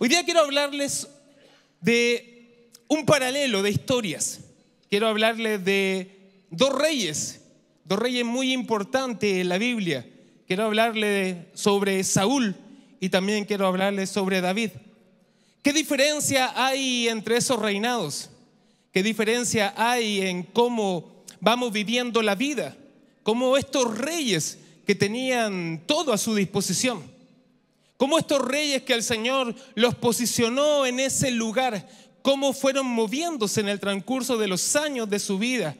Hoy día quiero hablarles de un paralelo de historias. Quiero hablarles de dos reyes, dos reyes muy importantes en la Biblia. Quiero hablarles sobre Saúl y también quiero hablarles sobre David. ¿Qué diferencia hay entre esos reinados? ¿Qué diferencia hay en cómo vamos viviendo la vida? ¿Cómo estos reyes que tenían todo a su disposición? cómo estos reyes que el Señor los posicionó en ese lugar, cómo fueron moviéndose en el transcurso de los años de su vida,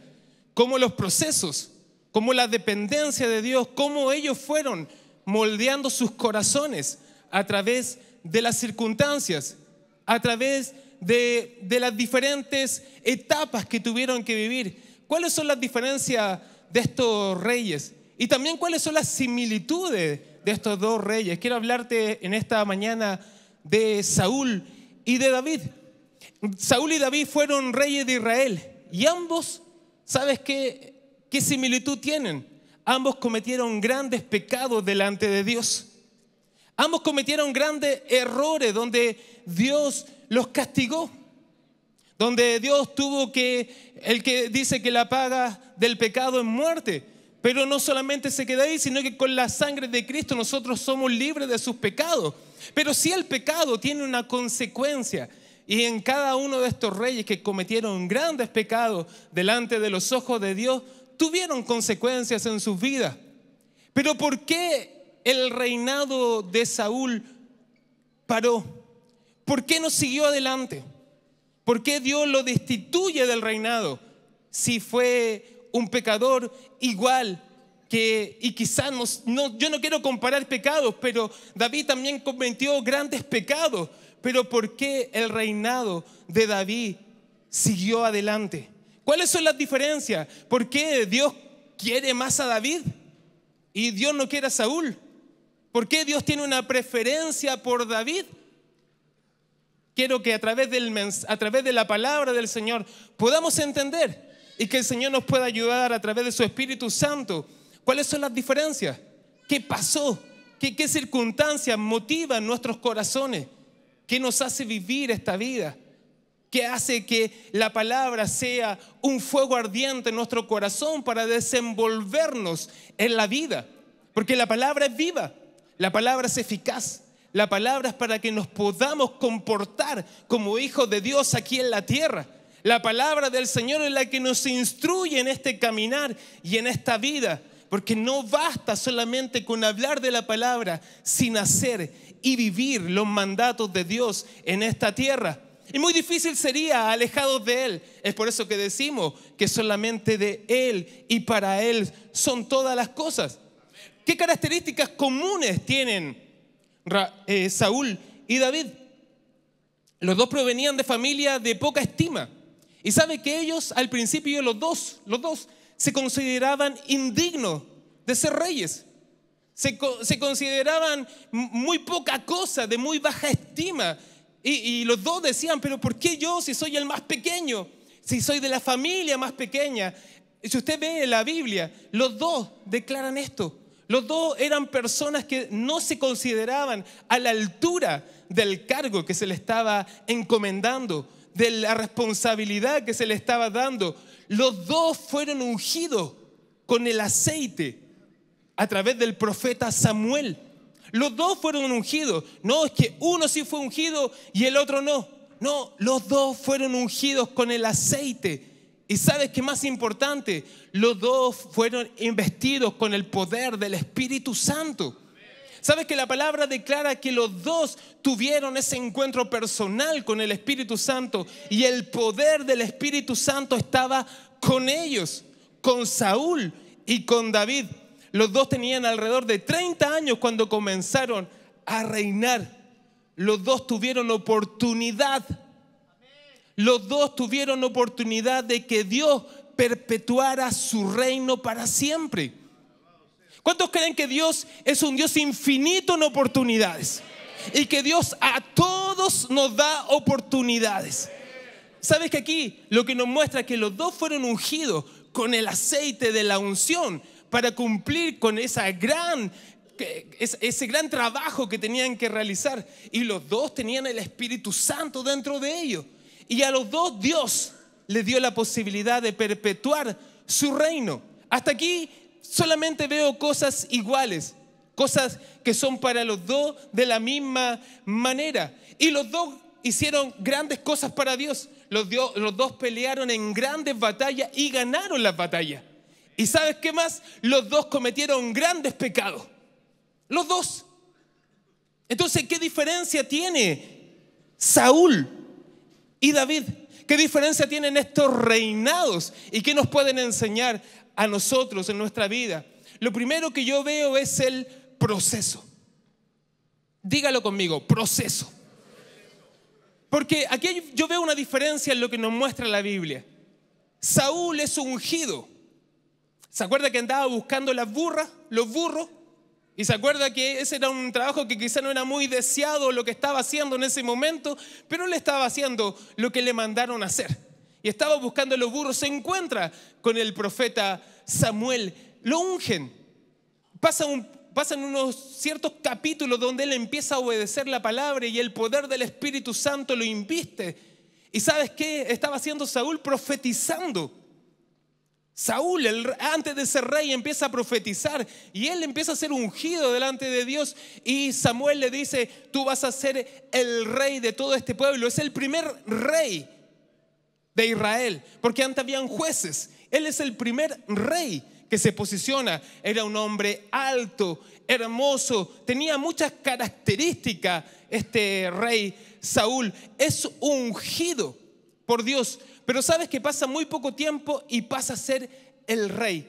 cómo los procesos, cómo la dependencia de Dios, cómo ellos fueron moldeando sus corazones a través de las circunstancias, a través de, las diferentes etapas que tuvieron que vivir. ¿Cuáles son las diferencias de estos reyes? Y también cuáles son las similitudes de estos dos reyes. Quiero hablarte en esta mañana de Saúl y de David. Saúl y David fueron reyes de Israel y ambos, ¿sabes qué, qué similitud tienen? Ambos cometieron grandes pecados delante de Dios. Ambos cometieron grandes errores donde Dios los castigó, donde Dios tuvo que, el que dice que la paga del pecado es muerte, pero no solamente se queda ahí, sino que con la sangre de Cristo nosotros somos libres de sus pecados. Pero si el pecado tiene una consecuencia. Y en cada uno de estos reyes que cometieron grandes pecados delante de los ojos de Dios, tuvieron consecuencias en sus vidas. Pero ¿por qué el reinado de Saúl paró? ¿Por qué no siguió adelante? ¿Por qué Dios lo destituye del reinado? Si fue un pecador igual que, y quizás no, yo no quiero comparar pecados, pero David también cometió grandes pecados. Pero ¿por qué el reinado de David siguió adelante? ¿Cuáles son las diferencias? ¿Por qué Dios quiere más a David y Dios no quiere a Saúl? ¿Por qué Dios tiene una preferencia por David? Quiero que a través, del, a través de la palabra del Señor podamos entender y que el Señor nos pueda ayudar a través de su Espíritu Santo. ¿Cuáles son las diferencias? ¿Qué pasó? ¿Qué, circunstancias motivan nuestros corazones? ¿Qué nos hace vivir esta vida? ¿Qué hace que la palabra sea un fuego ardiente en nuestro corazón para desenvolvernos en la vida? Porque la palabra es viva, la palabra es eficaz, la palabra es para que nos podamos comportar como hijos de Dios aquí en la tierra. La palabra del Señor es la que nos instruye en este caminar y en esta vida. Porque no basta solamente con hablar de la palabra sin hacer y vivir los mandatos de Dios en esta tierra. Y muy difícil sería alejados de Él. Es por eso que decimos que solamente de Él y para Él son todas las cosas. ¿Qué características comunes tienen eh, Saúl y David? Los dos provenían de familias de poca estima. Y sabe que ellos al principio, los dos, los dos, se consideraban indignos de ser reyes. Se, consideraban muy poca cosa, de muy baja estima. Y, los dos decían, pero ¿por qué yo si soy el más pequeño? Si soy de la familia más pequeña. Si usted ve la Biblia, los dos declaran esto. Los dos eran personas que no se consideraban a la altura del cargo que se le estaba encomendando de la responsabilidad que se le estaba dando. Los dos fueron ungidos con el aceite a través del profeta Samuel. Los dos fueron ungidos. No es que uno sí fue ungido y el otro no. No, los dos fueron ungidos con el aceite. Y sabes qué más importante, los dos fueron investidos con el poder del Espíritu Santo. ¿Sabes que la palabra declara que los dos tuvieron ese encuentro personal con el Espíritu Santo y el poder del Espíritu Santo estaba con ellos, con Saúl y con David? Los dos tenían alrededor de 30 años cuando comenzaron a reinar. Los dos tuvieron oportunidad. Los dos tuvieron oportunidad de que Dios perpetuara su reino para siempre. ¿Cuántos creen que Dios es un Dios infinito en oportunidades? Y que Dios a todos nos da oportunidades. ¿Sabes que aquí lo que nos muestra es que los dos fueron ungidos con el aceite de la unción para cumplir con esa gran, ese gran trabajo que tenían que realizar? Y los dos tenían el Espíritu Santo dentro de ellos. Y a los dos Dios les dio la posibilidad de perpetuar su reino. Hasta aquí solamente veo cosas iguales, cosas que son para los dos de la misma manera. Y los dos hicieron grandes cosas para Dios. Los, dos pelearon en grandes batallas y ganaron las batallas. ¿Y sabes qué más? Los dos cometieron grandes pecados. Los dos. Entonces, ¿qué diferencia tiene Saúl y David? ¿Qué diferencia tienen estos reinados? ¿Y qué nos pueden enseñar a nosotros en nuestra vida, lo primero que yo veo es el proceso. Dígalo conmigo, proceso. Porque aquí yo veo una diferencia en lo que nos muestra la Biblia. Saúl es ungido. ¿Se acuerda que andaba buscando las burras, los burros? Y se acuerda que ese era un trabajo que quizá no era muy deseado lo que estaba haciendo en ese momento, pero él estaba haciendo lo que le mandaron a hacer y estaba buscando los burros, se encuentra con el profeta Samuel, lo ungen. Pasan, un, pasan unos ciertos capítulos donde él empieza a obedecer la palabra y el poder del Espíritu Santo lo inviste. ¿Y sabes qué estaba haciendo Saúl? Profetizando. Saúl, antes de ser rey, empieza a profetizar y él empieza a ser ungido delante de Dios. Y Samuel le dice, tú vas a ser el rey de todo este pueblo. Es el primer rey de Israel, porque antes habían jueces. Él es el primer rey que se posiciona. Era un hombre alto, hermoso, tenía muchas características este rey Saúl. Es ungido por Dios, pero sabes que pasa muy poco tiempo y pasa a ser el rey.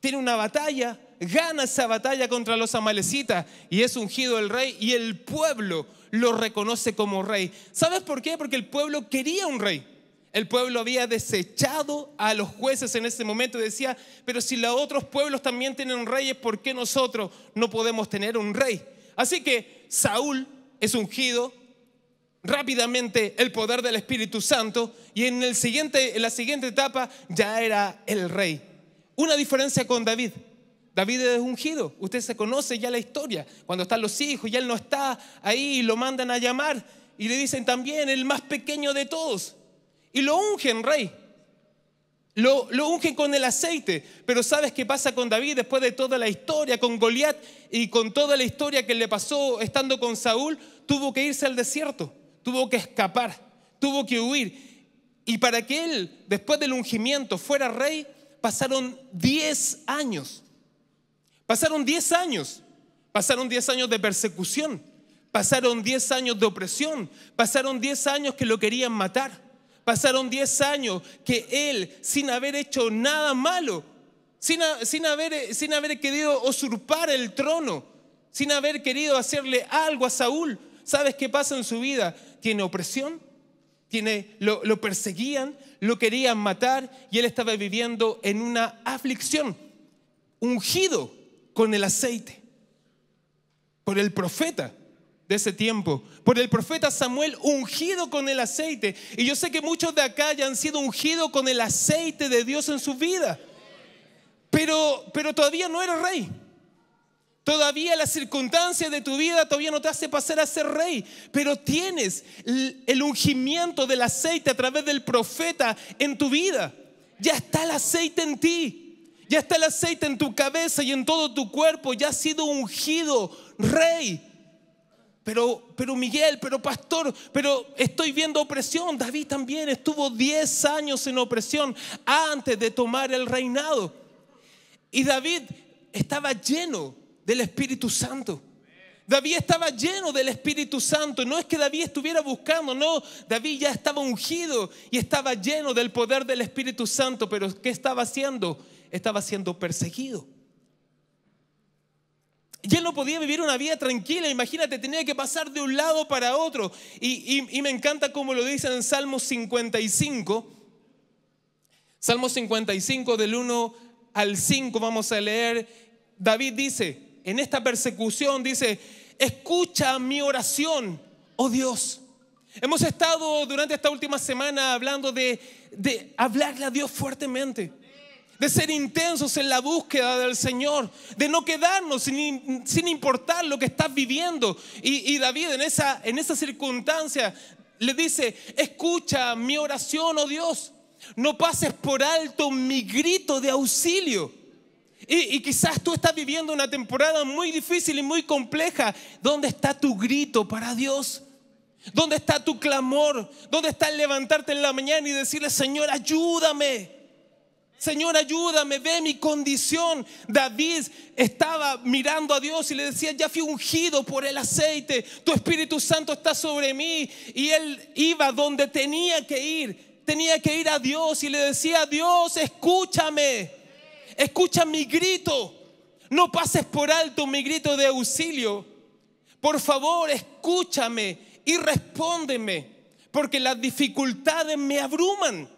Tiene una batalla, gana esa batalla contra los amalecitas y es ungido el rey y el pueblo lo reconoce como rey. ¿Sabes por qué? Porque el pueblo quería un rey. El pueblo había desechado a los jueces en ese momento y decía, pero si los otros pueblos también tienen reyes, ¿por qué nosotros no podemos tener un rey? Así que Saúl es ungido, rápidamente el poder del Espíritu Santo y en, la siguiente etapa ya era el rey. Una diferencia con David. David es ungido, usted se conoce ya la historia, cuando están los hijos y él no está ahí y lo mandan a llamar y le dicen también el más pequeño de todos y lo ungen rey. Lo, ungen con el aceite. Pero ¿sabes qué pasa con David después de toda la historia, con Goliat y con toda la historia que le pasó estando con Saúl? Tuvo que irse al desierto, tuvo que escapar, tuvo que huir. Y para que él, después del ungimiento, fuera rey, pasaron 10 años. Pasaron 10 años. Pasaron 10 años de persecución. Pasaron 10 años de opresión. Pasaron 10 años que lo querían matar. Pasaron 10 años que él, sin haber hecho nada malo, sin, sin, haber, eh, sin haber querido usurpar el trono, sin haber querido hacerle algo a Saúl, ¿sabes qué pasa en su vida? Tiene opresión, tiene, lo perseguían, lo querían matar y él estaba viviendo en una aflicción, ungido con el aceite, por el profeta ese tiempo, por el profeta Samuel ungido con el aceite. Y yo sé que muchos de acá ya han sido ungidos con el aceite de Dios en su vida, pero, pero todavía no eres rey. Todavía la circunstancia de tu vida todavía no te hace pasar a ser rey, pero tienes el ungimiento del aceite a través del profeta en tu vida. Ya está el aceite en ti. Ya está el aceite en tu cabeza y en todo tu cuerpo. Ya has sido ungido rey. Pero, pero Miguel, pero pastor, pero estoy viendo opresión. David también estuvo 10 años en opresión antes de tomar el reinado. Y David estaba lleno del Espíritu Santo. David estaba lleno del Espíritu Santo. No es que David estuviera buscando, no. David ya estaba ungido y estaba lleno del poder del Espíritu Santo. Pero ¿qué estaba haciendo? Estaba siendo perseguido. Y él no podía vivir una vida tranquila, imagínate, tenía que pasar de un lado para otro. Y, me encanta como lo dice en Salmo 55. Salmo 55 del 1 al 5 vamos a leer. David dice, en esta persecución dice, escucha mi oración, oh Dios. Hemos estado durante esta última semana hablando de hablarle a Dios fuertemente de ser intensos en la búsqueda del Señor, de no quedarnos sin, importar lo que estás viviendo. Y, David en esa, en circunstancia le dice, escucha mi oración, oh Dios, no pases por alto mi grito de auxilio. Y, y, quizás tú estás viviendo una temporada muy difícil y muy compleja. ¿Dónde está tu grito para Dios? ¿Dónde está tu clamor? ¿Dónde está el levantarte en la mañana y decirle, Señor, ayúdame? Señor, ayúdame, ve mi condición. David estaba mirando a Dios y le decía, ya fui ungido por el aceite, tu Espíritu Santo está sobre mí. Y él iba donde tenía que ir, tenía que ir a Dios y le decía, Dios, escúchame, escucha mi grito, no pases por alto mi grito de auxilio. Por favor, escúchame y respóndeme, porque las dificultades me abruman.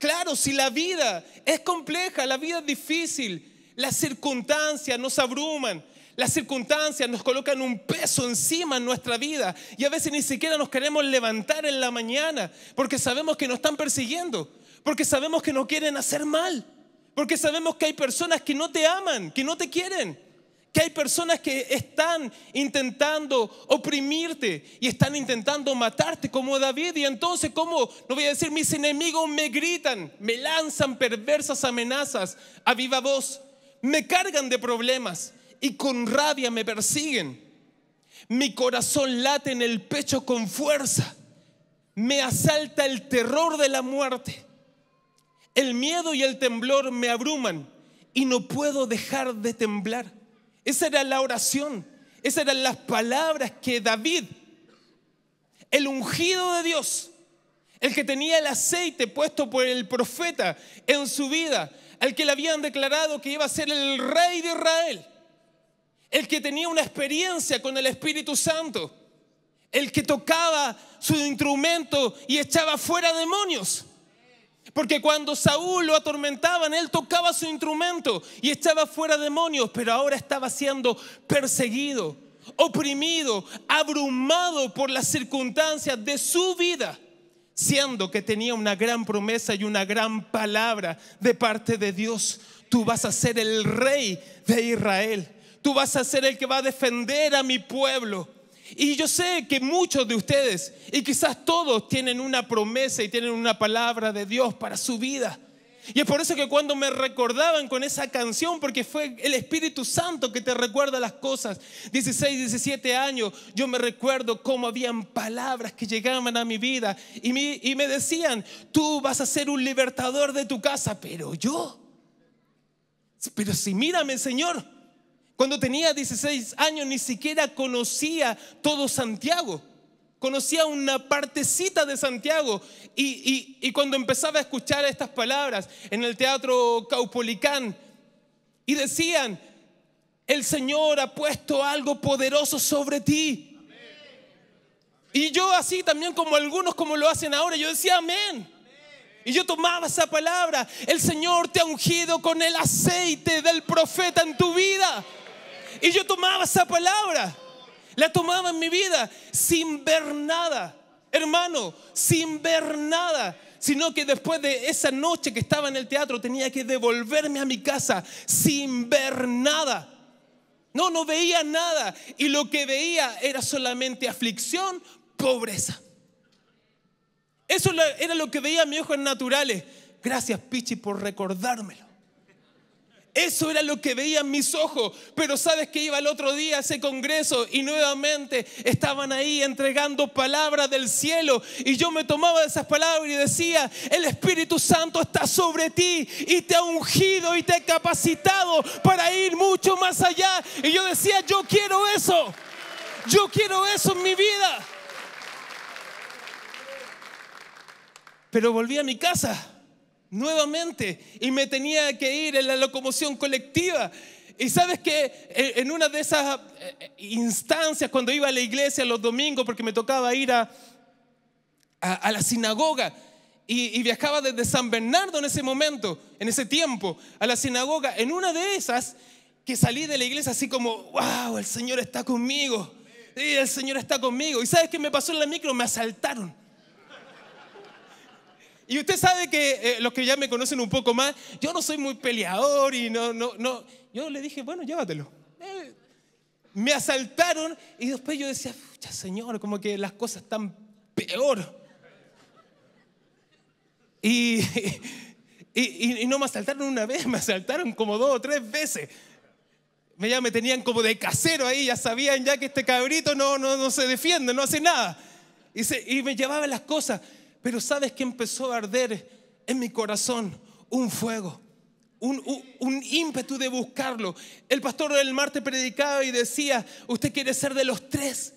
Claro, si la vida es compleja, la vida es difícil, las circunstancias nos abruman, las circunstancias nos colocan un peso encima en nuestra vida y a veces ni siquiera nos queremos levantar en la mañana porque sabemos que nos están persiguiendo, porque sabemos que nos quieren hacer mal, porque sabemos que hay personas que no te aman, que no te quieren que hay personas que están intentando oprimirte y están intentando matarte como David. Y entonces, ¿cómo? No voy a decir, mis enemigos me gritan, me lanzan perversas amenazas a viva voz, me cargan de problemas y con rabia me persiguen. Mi corazón late en el pecho con fuerza. Me asalta el terror de la muerte. El miedo y el temblor me abruman y no puedo dejar de temblar. Esa era la oración, esas eran las palabras que David, el ungido de Dios, el que tenía el aceite puesto por el profeta en su vida, al que le habían declarado que iba a ser el rey de Israel, el que tenía una experiencia con el Espíritu Santo, el que tocaba su instrumento y echaba fuera demonios. Porque cuando Saúl lo atormentaban, él tocaba su instrumento y estaba fuera demonios, pero ahora estaba siendo perseguido, oprimido, abrumado por las circunstancias de su vida, siendo que tenía una gran promesa y una gran palabra de parte de Dios. Tú vas a ser el rey de Israel. Tú vas a ser el que va a defender a mi pueblo. Y yo sé que muchos de ustedes, y quizás todos, tienen una promesa y tienen una palabra de Dios para su vida. Y es por eso que cuando me recordaban con esa canción, porque fue el Espíritu Santo que te recuerda las cosas, 16, 17 años, yo me recuerdo cómo habían palabras que llegaban a mi vida y me, y me decían, tú vas a ser un libertador de tu casa, pero yo, pero si mírame Señor, cuando tenía 16 años ni siquiera conocía todo Santiago. Conocía una partecita de Santiago. Y, y, cuando empezaba a escuchar estas palabras en el teatro Caupolicán, y decían, el Señor ha puesto algo poderoso sobre ti. Y yo así también como algunos como lo hacen ahora, yo decía amén. Y yo tomaba esa palabra, el Señor te ha ungido con el aceite del profeta en tu vida. Y yo tomaba esa palabra, la tomaba en mi vida sin ver nada, hermano, sin ver nada sino que después de esa noche que estaba en el teatro tenía que devolverme a mi casa sin ver nada. No, no veía nada. Y lo que veía era solamente aflicción, pobreza. Eso era lo que veía a mis ojos naturales. Gracias, Pichi, por recordármelo. Eso era lo que veían mis ojos. Pero sabes que iba el otro día a ese congreso y nuevamente estaban ahí entregando palabras del cielo. Y yo me tomaba de esas palabras y decía, el Espíritu Santo está sobre ti y te ha ungido y te ha capacitado para ir mucho más allá. Y yo decía, yo quiero eso. Yo quiero eso en mi vida. Pero volví a mi casa nuevamente y me tenía que ir en la locomoción colectiva. Y sabes que eh, en una de esas eh, instancias, cuando iba a la iglesia los domingos, porque me tocaba ir a, la sinagoga, y, viajaba desde San Bernardo en ese momento, en ese tiempo, a la sinagoga, en una de esas que salí de la iglesia así como, wow, el Señor está conmigo, y el Señor está conmigo. Y sabes que me pasó en la micro, me asaltaron. Y usted sabe que eh, los que ya me conocen un poco más, yo no soy muy peleador y no, no, no. Yo le dije, bueno, llévatelo. Eh, me asaltaron y después yo decía, ya señor, como que las cosas están peor. Y, no me asaltaron una vez, me asaltaron como dos o tres veces. Me, ya me tenían como de casero ahí, ya sabían ya que este cabrito no, no, no se defiende, no hace nada. Y, y me llevaban las cosas. Pero sabes que empezó a arder en mi corazón un fuego. Un, ímpetu de buscarlo. El pastor del martes predicaba y decía, usted quiere ser de los tres.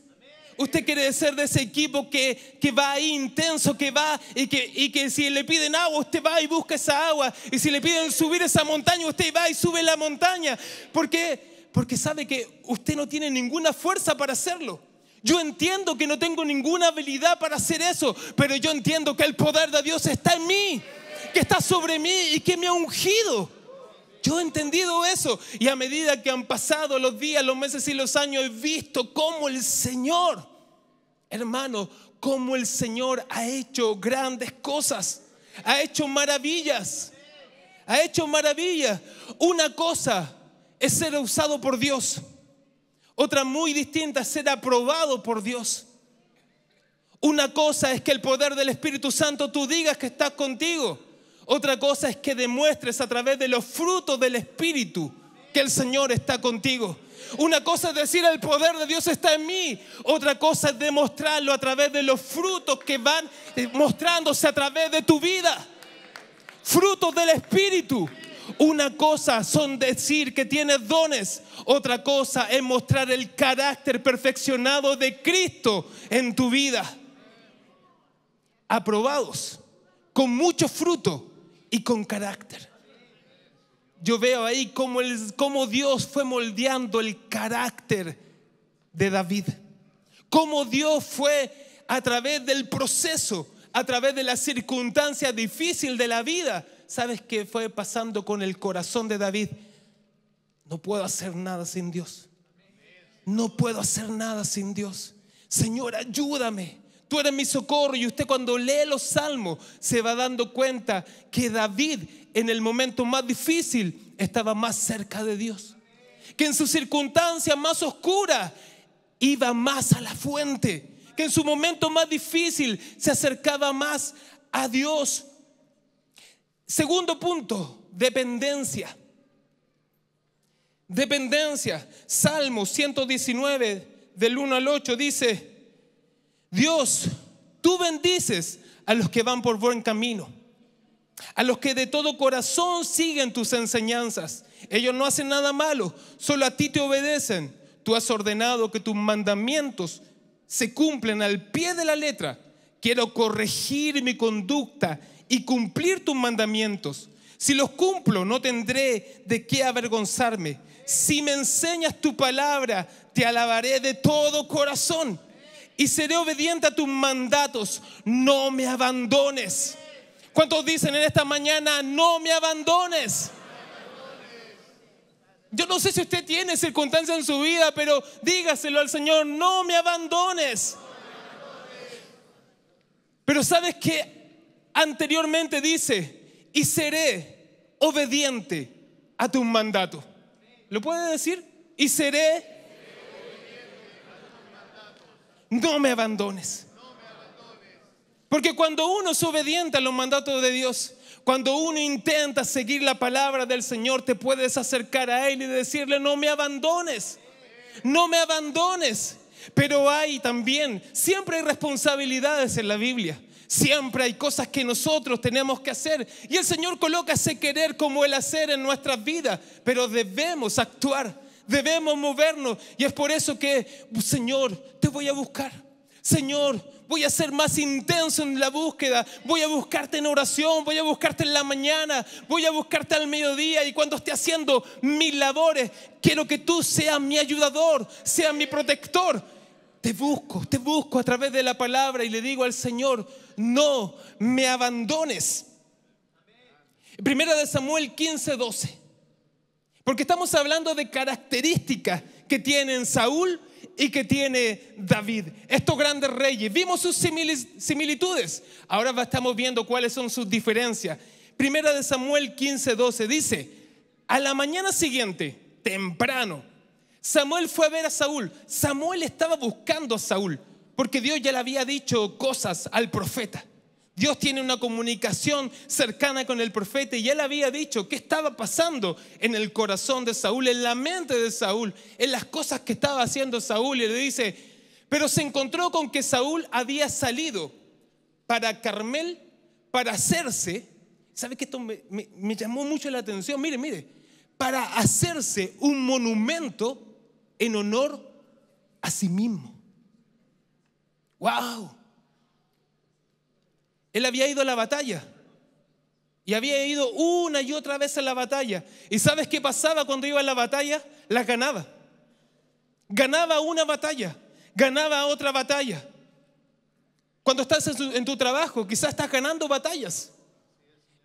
Usted quiere ser de ese equipo que, que va ahí intenso, que va y que, y que si le piden agua, usted va y busca esa agua. Y si le piden subir esa montaña, usted va y sube la montaña. ¿Por qué? Porque sabe que usted no tiene ninguna fuerza para hacerlo. Yo entiendo que no tengo ninguna habilidad para hacer eso, pero yo entiendo que el poder de Dios está en mí, que está sobre mí y que me ha ungido. Yo he entendido eso y a medida que han pasado los días, los meses y los años, he visto cómo el Señor, hermano, cómo el Señor ha hecho grandes cosas, ha hecho maravillas, ha hecho maravillas. Una cosa es ser usado por Dios. Otra muy distinta, es ser aprobado por Dios. Una cosa es que el poder del Espíritu Santo tú digas que está contigo. Otra cosa es que demuestres a través de los frutos del Espíritu que el Señor está contigo. Una cosa es decir el poder de Dios está en mí. Otra cosa es demostrarlo a través de los frutos que van mostrándose a través de tu vida. Frutos del Espíritu. Una cosa son decir que tienes dones, otra cosa es mostrar el carácter perfeccionado de Cristo en tu vida. Aprobados, con mucho fruto y con carácter. Yo veo ahí cómo, el, Dios fue moldeando el carácter de David. Cómo Dios fue a través del proceso, a través de la circunstancia difícil de la vida, ¿Sabes qué fue pasando con el corazón de David? No puedo hacer nada sin Dios. No puedo hacer nada sin Dios. Señor, ayúdame. Tú eres mi socorro. Y usted cuando lee los salmos se va dando cuenta que David en el momento más difícil estaba más cerca de Dios. Que en su circunstancia más oscura iba más a la fuente. Que en su momento más difícil se acercaba más a Dios. Segundo punto, dependencia. Dependencia. Salmo 119 del 1 al 8 dice, Dios, tú bendices a los que van por buen camino, a los que de todo corazón siguen tus enseñanzas. Ellos no hacen nada malo, solo a ti te obedecen. Tú has ordenado que tus mandamientos se cumplen al pie de la letra. Quiero corregir mi conducta y cumplir tus mandamientos. Si los cumplo, no tendré de qué avergonzarme. Si me enseñas tu palabra, te alabaré de todo corazón y seré obediente a tus mandatos. No me abandones. ¿Cuántos dicen en esta mañana, no me abandones? Yo no sé si usted tiene circunstancias en su vida, pero dígaselo al Señor, no me abandones. Pero sabes que anteriormente dice, y seré obediente a tu mandato ¿Lo puede decir? Y seré... No me abandones. Porque cuando uno es obediente a los mandatos de Dios, cuando uno intenta seguir la palabra del Señor, te puedes acercar a Él y decirle, no me abandones, no me abandones. Pero hay también, siempre hay responsabilidades en la Biblia. Siempre hay cosas que nosotros tenemos que hacer. Y el Señor coloca ese querer como el hacer en nuestras vidas. Pero debemos actuar, debemos movernos. Y es por eso que, Señor, te voy a buscar. Señor, voy a ser más intenso en la búsqueda. Voy a buscarte en oración, voy a buscarte en la mañana, voy a buscarte al mediodía. Y cuando esté haciendo mis labores, quiero que tú seas mi ayudador, seas mi protector. Te busco, te busco a través de la palabra y le digo al Señor, no me abandones. Primera de Samuel 15:12, Porque estamos hablando de características que tienen Saúl y que tiene David. Estos grandes reyes. Vimos sus similitudes. Ahora estamos viendo cuáles son sus diferencias. Primera de Samuel 15:12 dice, a la mañana siguiente, temprano, Samuel fue a ver a Saúl. Samuel estaba buscando a Saúl. Porque Dios ya le había dicho cosas al profeta. Dios tiene una comunicación cercana con el profeta y ya le había dicho qué estaba pasando en el corazón de Saúl, en la mente de Saúl, en las cosas que estaba haciendo Saúl. Y le dice, pero se encontró con que Saúl había salido para Carmel para hacerse, ¿sabe que esto me, me llamó mucho la atención? Mire, mire, para hacerse un monumento en honor a sí mismo. ¡Wow! Él había ido a la batalla. Y había ido una y otra vez a la batalla. ¿Y sabes qué pasaba cuando iba a la batalla? La ganaba. Ganaba una batalla, ganaba otra batalla. Cuando estás en, tu, en tu trabajo, quizás estás ganando batallas.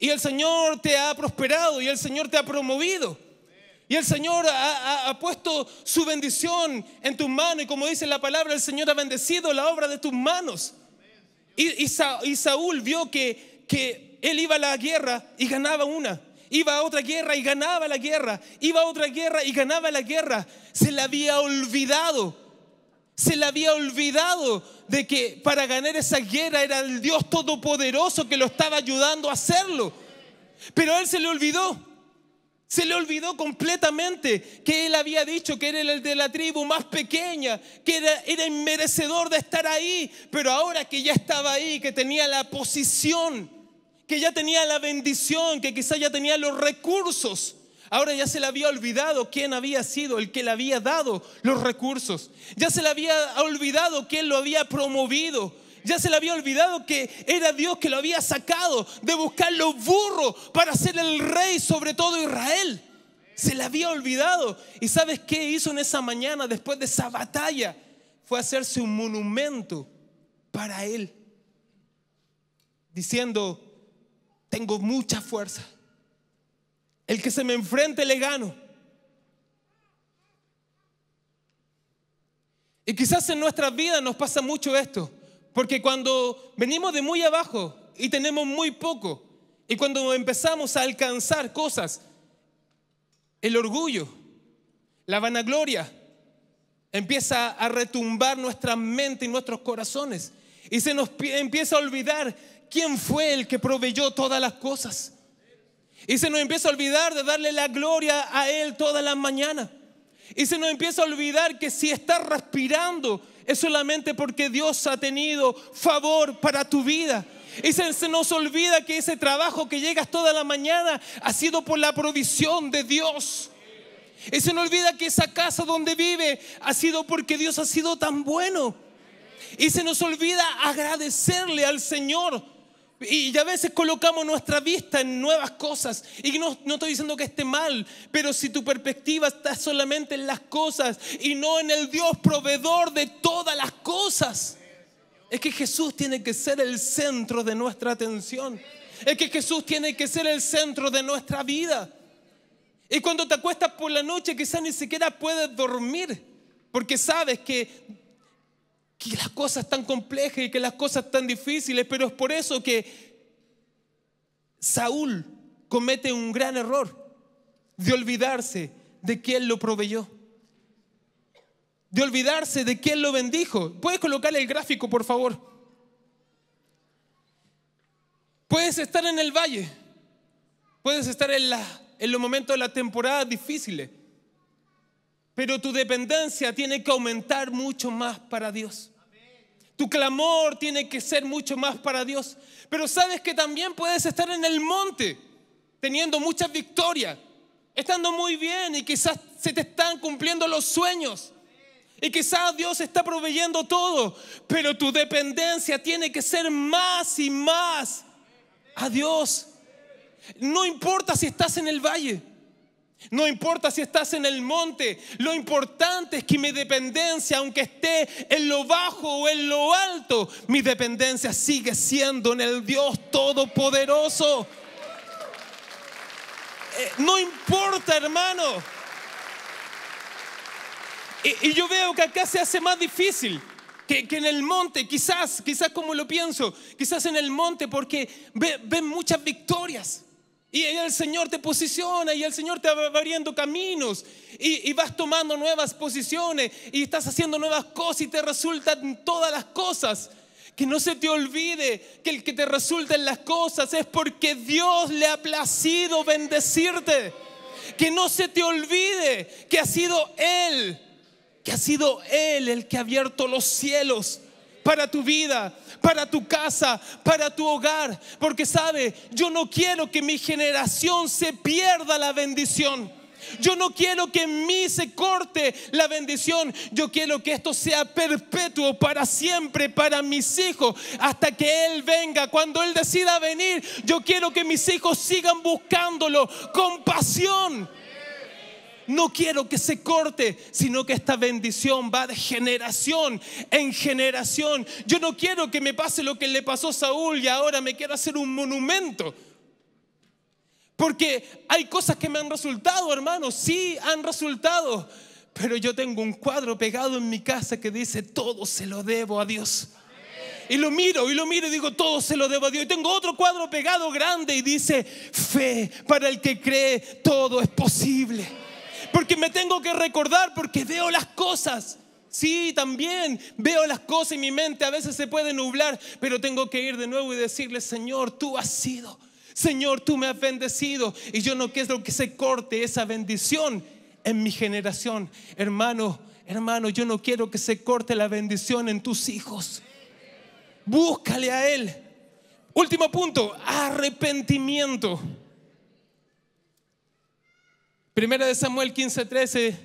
Y el Señor te ha prosperado y el Señor te ha promovido. Y el Señor ha, puesto su bendición en tus manos. Y como dice la palabra, el Señor ha bendecido la obra de tus manos. Y, Saúl vio que, que él iba a la guerra y ganaba una. Iba a otra guerra y ganaba la guerra. Iba a otra guerra y ganaba la guerra. Se le había olvidado. Se le había olvidado de que para ganar esa guerra era el Dios Todopoderoso que lo estaba ayudando a hacerlo. Pero él se le olvidó. Se le olvidó completamente que él había dicho que era el de la tribu más pequeña, que era, era inmerecedor de estar ahí, pero ahora que ya estaba ahí, que tenía la posición, que ya tenía la bendición, que quizá ya tenía los recursos, Ahora ya se le había olvidado quién había sido el que le había dado los recursos. Ya se le había olvidado quién lo había promovido. Ya se le había olvidado que era Dios que lo había sacado de buscar los burros para ser el rey sobre todo Israel. Se le había olvidado. ¿Y sabes qué hizo en esa mañana después de esa batalla? Fue hacerse un monumento para él. Diciendo, tengo mucha fuerza. El que se me enfrente le gano. Y quizás en nuestras vidas nos pasa mucho esto. Porque cuando venimos de muy abajo y tenemos muy poco, y cuando empezamos a alcanzar cosas, el orgullo, la vanagloria, empieza a retumbar nuestra mente y nuestros corazones. Y se nos empieza a olvidar quién fue el que proveyó todas las cosas. Y se nos empieza a olvidar de darle la gloria a Él todas las mañanas. Y se nos empieza a olvidar que si está respirando es solamente porque Dios ha tenido favor para tu vida. Y se, nos olvida que ese trabajo que llegas toda la mañana ha sido por la provisión de Dios. Y se nos olvida que esa casa donde vive ha sido porque Dios ha sido tan bueno. Y se nos olvida agradecerle al Señor y a veces colocamos nuestra vista en nuevas cosas. Y no, estoy diciendo que esté mal, pero si tu perspectiva está solamente en las cosas y no en el Dios proveedor de todas las cosas, es que Jesús tiene que ser el centro de nuestra atención. Es que Jesús tiene que ser el centro de nuestra vida. Y cuando te acuestas por la noche, quizás ni siquiera puedes dormir, porque sabes que que las cosas están complejas y que las cosas están difíciles, pero es por eso que Saúl comete un gran error de olvidarse de quién lo proveyó, de olvidarse de quién lo bendijo. ¿Puedes colocar el gráfico, por favor? Puedes estar en el valle, puedes estar en, en los momentos de la temporada difíciles, pero tu dependencia tiene que aumentar mucho más para Dios. Tu clamor tiene que ser mucho más para Dios. Pero sabes que también puedes estar en el monte teniendo muchas victorias, estando muy bien y quizás se te están cumpliendo los sueños. Y quizás Dios está proveyendo todo, pero tu dependencia tiene que ser más y más a Dios. No importa si estás en el valle, no importa si estás en el monte, lo importante es que mi dependencia, aunque esté en lo bajo o en lo alto, mi dependencia sigue siendo en el Dios Todopoderoso. Eh, no importa, hermano. Y, yo veo que acá se hace más difícil que, en el monte, quizás, quizás como lo pienso, quizás en el monte, porque ven muchas victorias. Y el Señor te posiciona y el Señor te va abriendo caminos y, vas tomando nuevas posiciones y estás haciendo nuevas cosas y te resultan todas las cosas. Que no se te olvide que el que te resultan las cosas es porque Dios le ha placido bendecirte. Que no se te olvide que ha sido Él, que ha sido Él el que ha abierto los cielos para tu vida, para tu casa, para tu hogar. Porque sabe, yo no quiero que mi generación se pierda la bendición. Yo no quiero que en mí se corte la bendición. Yo quiero que esto sea perpetuo para siempre, para mis hijos, hasta que Él venga. Cuando Él decida venir, yo quiero que mis hijos sigan buscándolo con pasión no quiero que se corte, sino que esta bendición va de generación en generación. Yo no quiero que me pase lo que le pasó a Saúl y ahora me quiero hacer un monumento. Porque hay cosas que me han resultado, hermanos, sí han resultado. Pero yo tengo un cuadro pegado en mi casa que dice, todo se lo debo a Dios. Y lo miro y lo miro y digo, todo se lo debo a Dios. Y tengo otro cuadro pegado grande y dice, fe, para el que cree, todo es posible. Porque me tengo que recordar, porque veo las cosas. Sí, también veo las cosas y mi mente a veces se puede nublar, pero tengo que ir de nuevo y decirle, Señor, tú has sido. Señor, tú me has bendecido y yo no quiero que se corte esa bendición en mi generación. Hermano, hermano, yo no quiero que se corte la bendición en tus hijos. Búscale a Él. Último punto, arrepentimiento. Primera de Samuel 15:13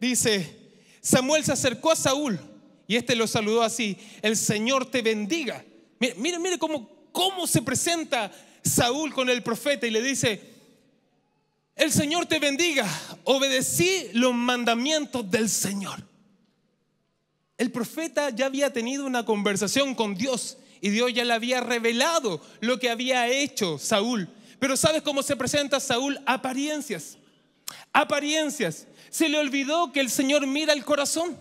dice, Samuel se acercó a Saúl y este lo saludó así, el Señor te bendiga. Mire, mire, mire cómo, cómo se presenta Saúl con el profeta y le dice, el Señor te bendiga, obedecí los mandamientos del Señor. El profeta ya había tenido una conversación con Dios y Dios ya le había revelado lo que había hecho Saúl. Pero ¿sabes cómo se presenta Saúl? Apariencias apariencias. Se le olvidó que el Señor mira el corazón.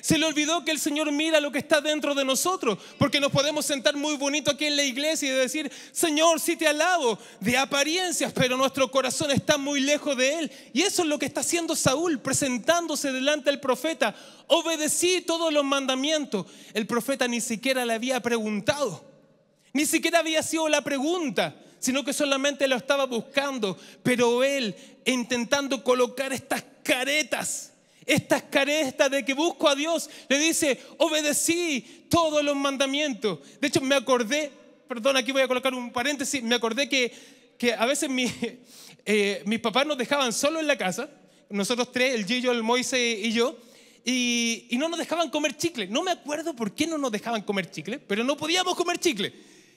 Se le olvidó que el Señor mira lo que está dentro de nosotros, porque nos podemos sentar muy bonito aquí en la iglesia y decir, Señor, sí te alabo de apariencias, pero nuestro corazón está muy lejos de Él. Y eso es lo que está haciendo Saúl, presentándose delante del profeta. Obedecí todos los mandamientos. El profeta ni siquiera le había preguntado, ni siquiera había sido la pregunta, sino que solamente lo estaba buscando. Pero Él intentando colocar estas caretas, estas caretas de que busco a Dios. Le dice, obedecí todos los mandamientos. De hecho, me acordé, perdón, aquí voy a colocar un paréntesis, me acordé que, que a veces mi, eh, mis papás nos dejaban solo en la casa, nosotros tres, el Gillo, el Moise y yo. Y, y no nos dejaban comer chicle. No me acuerdo por qué no nos dejaban comer chicle, pero no podíamos comer chicle.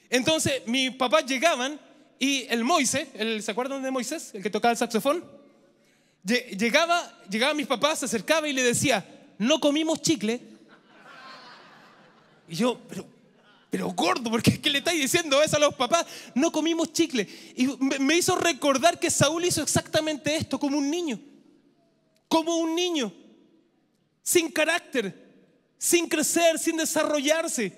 Entonces mis papás llegaban y el Moisés, el, ¿se acuerdan de Moisés? El que tocaba el saxofón. Llegaba, llegaba a mis papás, se acercaba y le decía, no comimos chicle. Y yo, pero, pero gordo, porque qué, le estáis diciendo eso a los papás? No comimos chicle. Y me hizo recordar que Saúl hizo exactamente esto, como un niño. Como un niño. Sin carácter, sin crecer, sin desarrollarse.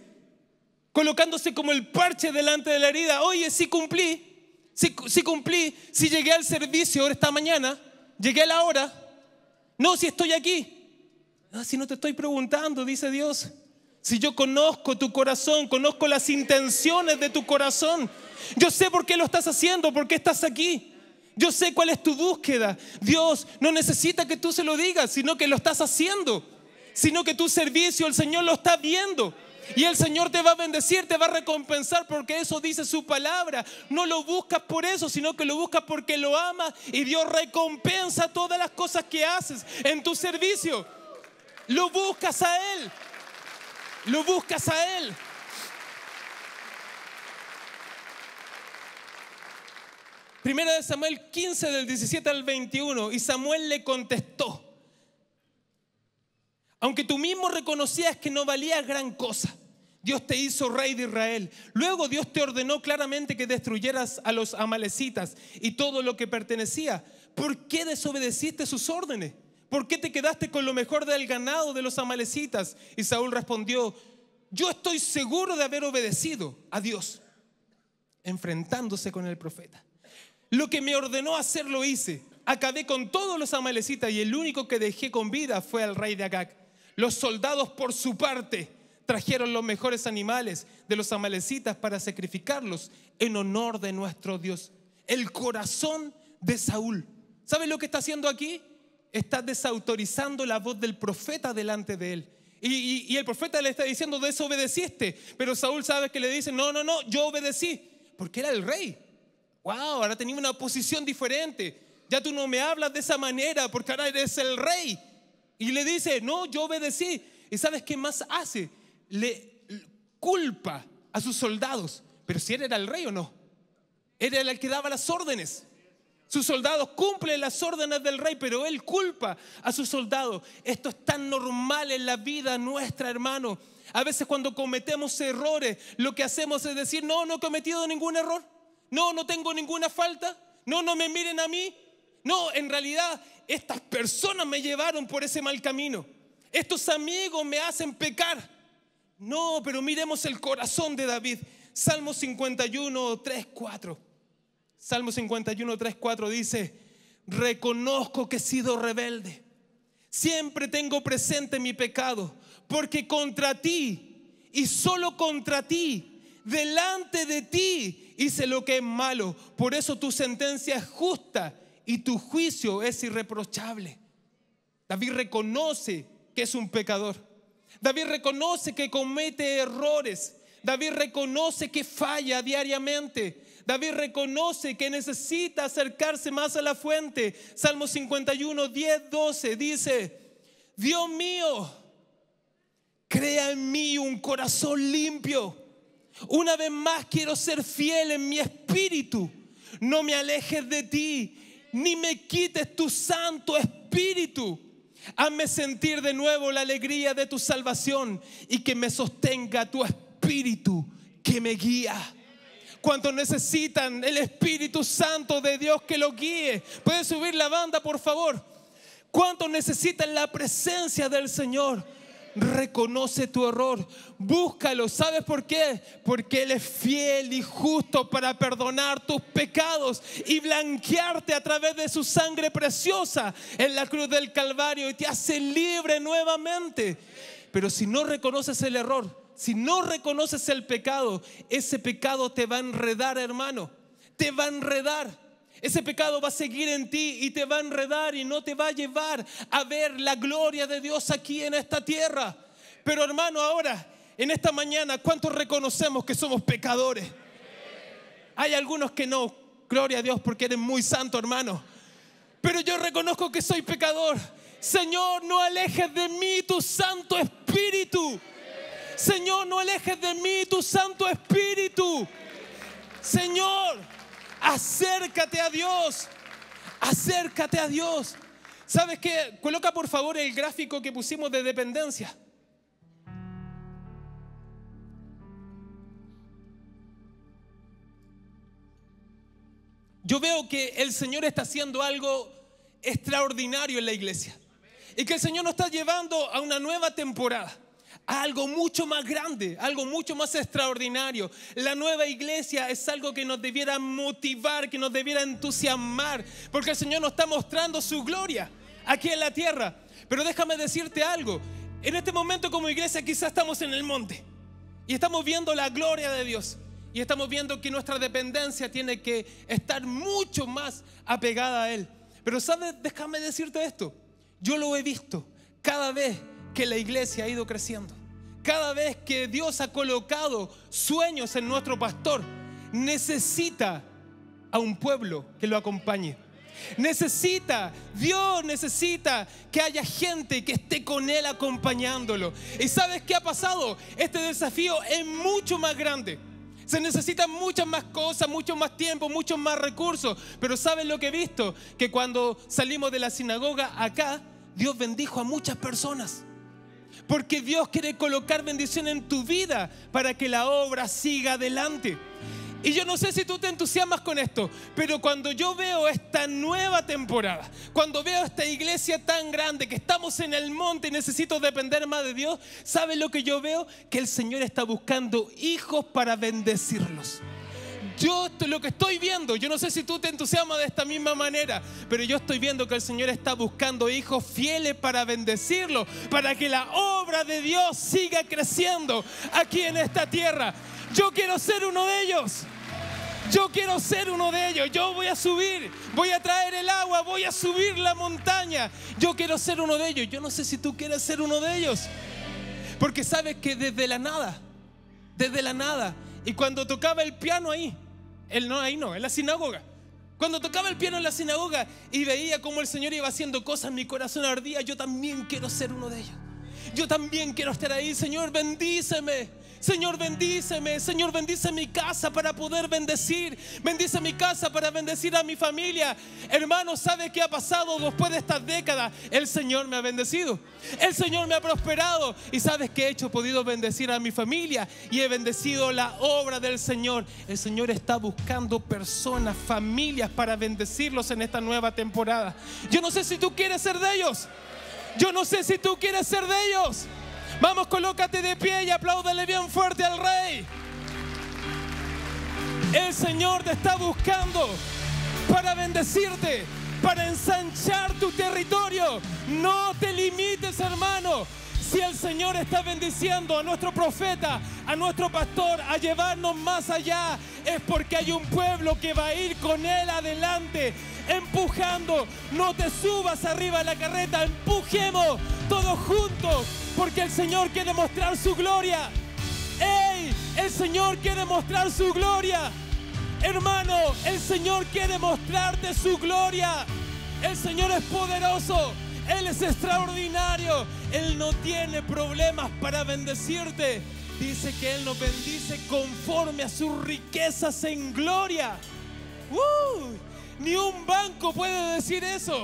Colocándose como el parche delante de la herida. Oye, sí cumplí, si, cumplí, si llegué al servicio esta mañana, llegué a la hora. No, si estoy aquí. Ah, si no te estoy preguntando, dice Dios. Si yo conozco tu corazón, conozco las intenciones de tu corazón. Yo sé por qué lo estás haciendo, por qué estás aquí. Yo sé cuál es tu búsqueda. Dios no necesita que tú se lo digas, sino que lo estás haciendo. Sino que tu servicio el Señor lo está viendo. Y el Señor te va a bendecir, te va a recompensar porque eso dice su palabra. No lo buscas por eso, sino que lo buscas porque lo amas y Dios recompensa todas las cosas que haces en tu servicio. Lo buscas a Él. Lo buscas a Él. Primera de Samuel 15 del 17 al 21 y Samuel le contestó. Aunque tú mismo reconocías que no valías gran cosa, Dios te hizo rey de Israel. Luego Dios te ordenó claramente que destruyeras a los amalecitas y todo lo que pertenecía. ¿Por qué desobedeciste sus órdenes? ¿Por qué te quedaste con lo mejor del ganado de los amalecitas? Y Saúl respondió, yo estoy seguro de haber obedecido a Dios, enfrentándose con el profeta. Lo que me ordenó hacer lo hice. Acabé con todos los amalecitas y el único que dejé con vida fue al rey de Agag. Los soldados por su parte trajeron los mejores animales de los amalecitas para sacrificarlos en honor de nuestro Dios. El corazón de Saúl. ¿Sabes lo que está haciendo aquí? Está desautorizando la voz del profeta delante de él. Y, el profeta le está diciendo, desobedeciste. Pero Saúl sabe que le dice, no, no, no, yo obedecí. Porque era el rey. Wow, ahora tenía una posición diferente. Ya tú no me hablas de esa manera porque ahora eres el rey. Y le dice, no, yo obedecí. ¿Y sabes qué más hace? Le culpa a sus soldados. Pero si él era el rey o no. Era el que daba las órdenes. Sus soldados cumplen las órdenes del rey, pero él culpa a sus soldados. Esto es tan normal en la vida nuestra, hermano. A veces cuando cometemos errores, lo que hacemos es decir, no, no he cometido ningún error. No, no tengo ninguna falta. No, no me miren a mí no, en realidad estas personas me llevaron por ese mal camino. Estos amigos me hacen pecar. No, pero miremos el corazón de David. Salmo 51, 3, 4. Salmo 51, 3, 4 dice, reconozco que he sido rebelde. Siempre tengo presente mi pecado, porque contra ti y solo contra ti, delante de ti, hice lo que es malo. Por eso tu sentencia es justa y tu juicio es irreprochable. David reconoce que es un pecador. David reconoce que comete errores. David reconoce que falla diariamente. David reconoce que necesita acercarse más a la fuente. Salmo 51, 10, 12 dice, Dios mío, crea en mí un corazón limpio. Una vez más quiero ser fiel en mi espíritu. No me alejes de ti ni me quites tu Santo Espíritu. Hazme sentir de nuevo la alegría de tu salvación y que me sostenga tu Espíritu que me guía. ¿Cuántos necesitan el Espíritu Santo de Dios que lo guíe. Pueden subir la banda, por favor. Cuántos necesitan la presencia del Señor Reconoce tu error, búscalo. ¿Sabes por qué? Porque Él es fiel y justo para perdonar tus pecados y blanquearte a través de su sangre preciosa en la cruz del Calvario y te hace libre nuevamente. Pero si no reconoces el error, si no reconoces el pecado, ese pecado te va a enredar, hermano. Te va a enredar ese pecado va a seguir en ti y te va a enredar y no te va a llevar a ver la gloria de Dios aquí en esta tierra. Pero hermano, ahora, en esta mañana, ¿cuántos reconocemos que somos pecadores? Hay algunos que no, gloria a Dios porque eres muy santo, hermano. Pero yo reconozco que soy pecador. Señor, no alejes de mí tu Santo Espíritu. Señor, no alejes de mí tu Santo Espíritu. Señor, Acércate a Dios. Acércate a Dios. ¿Sabes qué? Coloca por favor el gráfico que pusimos de dependencia. Yo veo que el Señor está haciendo algo extraordinario en la iglesia. Y que el Señor nos está llevando a una nueva temporada algo mucho más grande, algo mucho más extraordinario. La nueva iglesia es algo que nos debiera motivar, que nos debiera entusiasmar, porque el Señor nos está mostrando su gloria aquí en la tierra. Pero déjame decirte algo, en este momento como iglesia quizás estamos en el monte y estamos viendo la gloria de Dios. Y estamos viendo que nuestra dependencia tiene que estar mucho más apegada a Él. Pero sabes, déjame decirte esto. Yo lo he visto cada vez que la iglesia ha ido creciendo. Cada vez que Dios ha colocado sueños en nuestro pastor, necesita a un pueblo que lo acompañe. Necesita, Dios necesita que haya gente que esté con Él acompañándolo. ¿Y sabes qué ha pasado? Este desafío es mucho más grande. Se necesitan muchas más cosas, mucho más tiempo, muchos más recursos. Pero ¿sabes lo que he visto? Que cuando salimos de la sinagoga acá, Dios bendijo a muchas personas porque Dios quiere colocar bendición en tu vida para que la obra siga adelante. Y yo no sé si tú te entusiasmas con esto, pero cuando yo veo esta nueva temporada, cuando veo esta iglesia tan grande que estamos en el monte y necesito depender más de Dios, sabe lo que yo veo? Que el Señor está buscando hijos para bendecirlos yo lo que estoy viendo, yo no sé si tú te entusiasmas de esta misma manera, pero yo estoy viendo que el Señor está buscando hijos fieles para bendecirlo, para que la obra de Dios siga creciendo aquí en esta tierra. Yo quiero ser uno de ellos. Yo quiero ser uno de ellos. Yo voy a subir, voy a traer el agua, voy a subir la montaña. Yo quiero ser uno de ellos. Yo no sé si tú quieres ser uno de ellos. Porque sabes que desde la nada, desde la nada, y cuando tocaba el piano ahí, él no, ahí no, en la sinagoga. Cuando tocaba el piano en la sinagoga y veía cómo el Señor iba haciendo cosas, mi corazón ardía, yo también quiero ser uno de ellos. Yo también quiero estar ahí, Señor, bendíceme. Señor, bendíceme, Señor, bendice mi casa para poder bendecir, bendice mi casa para bendecir a mi familia. Hermano, ¿sabe qué ha pasado después de estas décadas? El Señor me ha bendecido, el Señor me ha prosperado y ¿sabes qué he hecho? He podido bendecir a mi familia y he bendecido la obra del Señor. El Señor está buscando personas, familias para bendecirlos en esta nueva temporada. Yo no sé si tú quieres ser de ellos. Yo no sé si tú quieres ser de ellos. Vamos, colócate de pie y apláudale bien fuerte al Rey. El Señor te está buscando para bendecirte, para ensanchar tu territorio. No te limites, hermano. Si el Señor está bendiciendo a nuestro profeta, a nuestro pastor, a llevarnos más allá, es porque hay un pueblo que va a ir con Él adelante, empujando. No te subas arriba a la carreta, empujemos todos juntos porque el Señor quiere mostrar su gloria. ¡Ey! El Señor quiere mostrar su gloria. Hermano, el Señor quiere mostrarte su gloria. El Señor es poderoso. Él es extraordinario. Él no tiene problemas para bendecirte. Dice que Él nos bendice conforme a sus riquezas en gloria. ¡Uh! Ni un banco puede decir eso.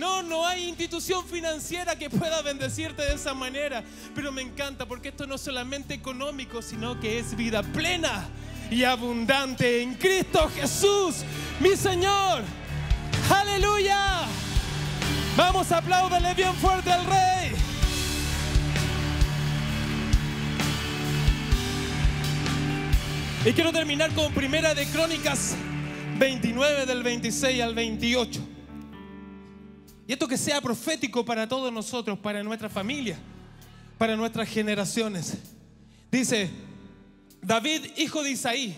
No, no hay institución financiera que pueda bendecirte de esa manera. Pero me encanta porque esto no es solamente económico, sino que es vida plena y abundante en Cristo Jesús, mi Señor. Aleluya. Vamos, apláudale bien fuerte al Rey. Y quiero terminar con Primera de Crónicas 29 del 26 al 28. Y esto que sea profético para todos nosotros, para nuestra familia, para nuestras generaciones. Dice, David, hijo de Isaí,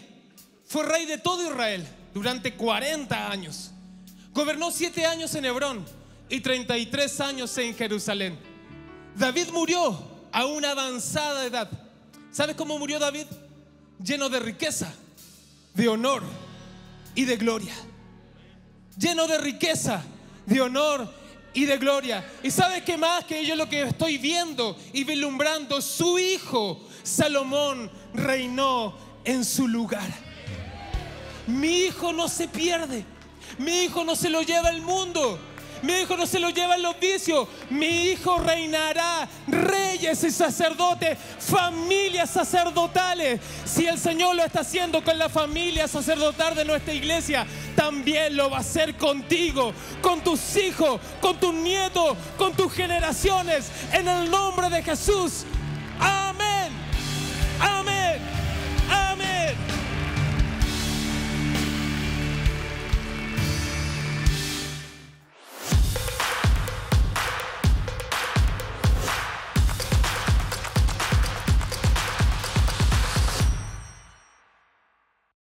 fue rey de todo Israel durante 40 años. Gobernó 7 años en Hebrón y 33 años en Jerusalén. David murió a una avanzada edad. ¿Sabes cómo murió David? Lleno de riqueza, de honor y de gloria. Lleno de riqueza, de honor y y de gloria. ¿Y sabe qué más que yo lo que estoy viendo y vislumbrando? Su hijo Salomón reinó en su lugar. Mi hijo no se pierde. Mi hijo no se lo lleva al mundo. Mi hijo no se lo lleva en los vicios. Mi hijo reinará. Reyes y sacerdotes, familias sacerdotales. Si el Señor lo está haciendo con la familia sacerdotal de nuestra iglesia, también lo va a hacer contigo, con tus hijos, con tus nietos, con tus generaciones. En el nombre de Jesús. Amén.